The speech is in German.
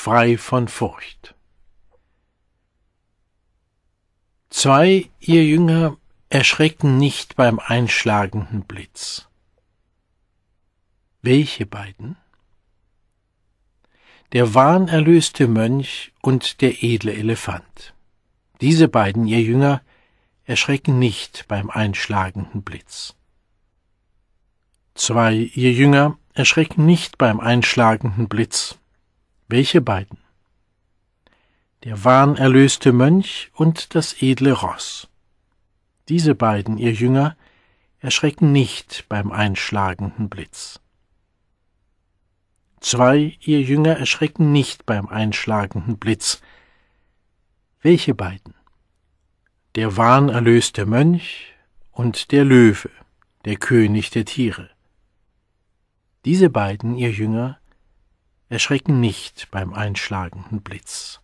frei von Furcht. Zwei ihr Jünger erschrecken nicht beim einschlagenden Blitz. Welche beiden? Der wahnerlöste Mönch und der edle Elefant. Diese beiden, ihr Jünger, erschrecken nicht beim einschlagenden Blitz. Zwei, ihr Jünger, erschrecken nicht beim einschlagenden Blitz, welche beiden? Der wahnerlöste Mönch und das edle Ross. Diese beiden, ihr Jünger, erschrecken nicht beim einschlagenden Blitz. Zwei, ihr Jünger, erschrecken nicht beim einschlagenden Blitz. Welche beiden? Der wahnerlöste Mönch und der Löwe, der König der Tiere. Diese beiden, ihr Jünger, erschrecken nicht beim einschlagenden Blitz.